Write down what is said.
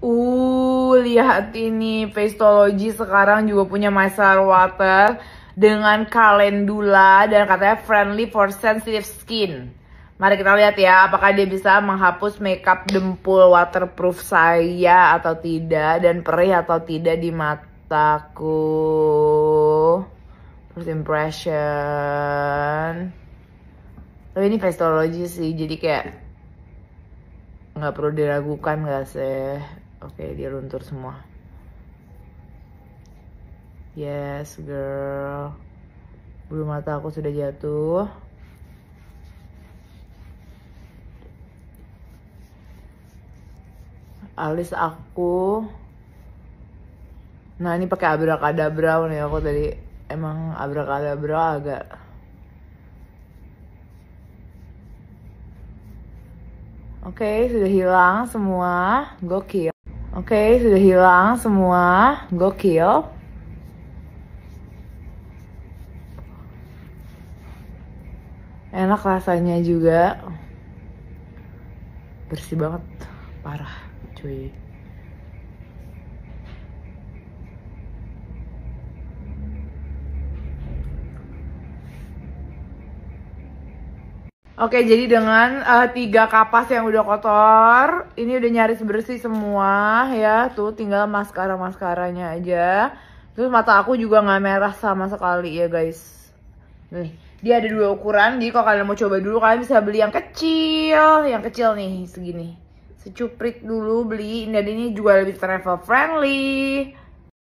Uh, lihat ini Pestology sekarang juga punya micellar water dengan kalendula dan katanya friendly for sensitive skin. Mari kita lihat ya, apakah dia bisa menghapus makeup dempul waterproof saya atau tidak dan perih atau tidak di mataku. First impression. Tapi ini Pestology sih, jadi kayak nggak perlu diragukan gak sih? Oke, okay, dia luntur semua. Yes, girl. Bulu mata aku sudah jatuh. Alis aku. Nah, ini pakai abrakadabra nih aku tadi. Emang abrakadabra agak Oke, okay, sudah hilang semua. Gokil. Oke, okay, sudah hilang semua. Gokil. Enak rasanya juga. Bersih banget. Parah, cuy. Oke, jadi dengan uh, tiga kapas yang udah kotor, ini udah nyaris bersih semua ya. Tuh, tinggal maskara maskaranya aja. Terus mata aku juga nggak merah sama sekali ya guys. Nih, dia ada dua ukuran. Jadi kalau kalian mau coba dulu, kalian bisa beli yang kecil, yang kecil nih segini. Secuprit dulu beli. Dan ini juga lebih travel friendly.